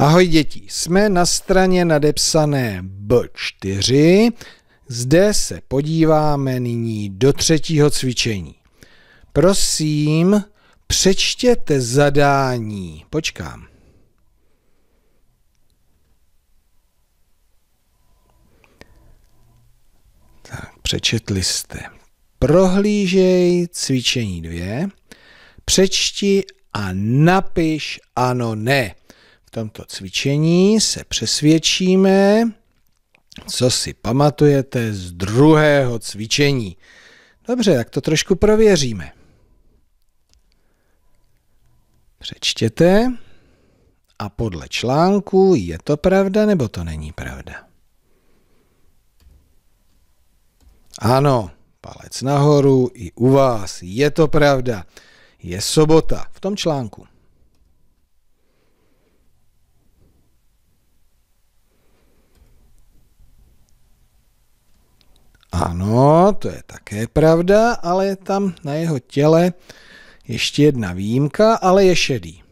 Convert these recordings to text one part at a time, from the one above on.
Ahoj děti, jsme na straně nadepsané B4. Zde se podíváme nyní do třetího cvičení. Prosím, přečtěte zadání. Počkám. Tak, přečetli jste. Prohlížej cvičení dvě. Přečti a napiš ano, ne. V tomto cvičení se přesvědčíme, co si pamatujete z druhého cvičení. Dobře, tak to trošku prověříme. Přečtěte a podle článku je to pravda nebo to není pravda. Ano, palec nahoru i u vás, je to pravda. Je sobota v tom článku. Ano, to je také pravda, ale je tam na jeho těle ještě jedna výjimka, ale je šedý.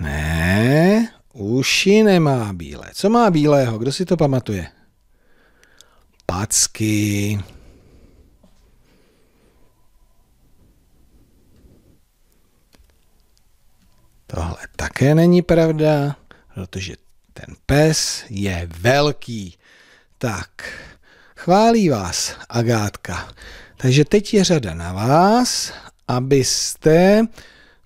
Ne, uši nemá bílé. Co má bílého? Kdo si to pamatuje? Packy. také není pravda, protože ten pes je velký. Tak, chválí vás Agátka. Takže teď je řada na vás, abyste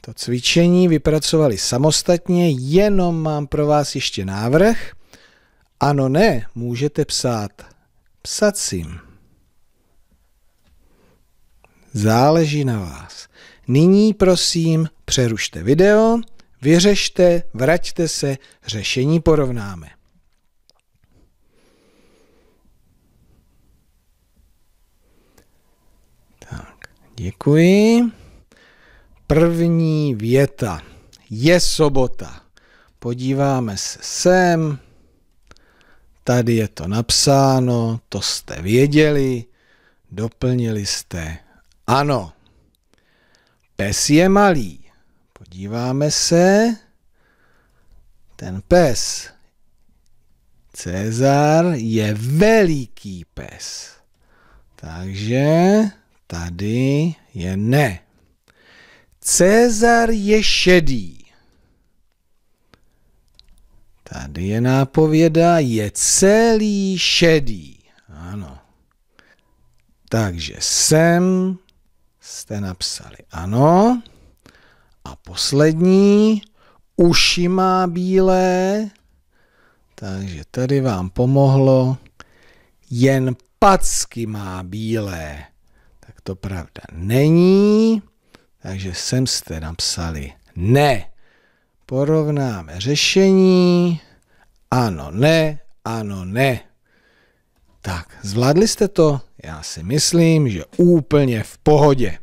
to cvičení vypracovali samostatně, jenom mám pro vás ještě návrh. Ano, ne, můžete psát psacím. Záleží na vás. Nyní prosím přerušte video Vyřešte, vraťte se, řešení porovnáme. Tak, děkuji. První věta. Je sobota. Podíváme se sem. Tady je to napsáno, to jste věděli, doplnili jste ano. Pes je malý, Díváme se. Ten pes. Cezar je veliký pes. Takže tady je ne. Cezar je šedý. Tady je nápověda, je celý šedý. Ano. Takže sem jste napsali ano poslední. Uši má bílé, takže tady vám pomohlo. Jen packy má bílé. Tak to pravda není, takže sem jste napsali ne. Porovnáme řešení. Ano, ne, ano, ne. Tak, zvládli jste to? Já si myslím, že úplně v pohodě.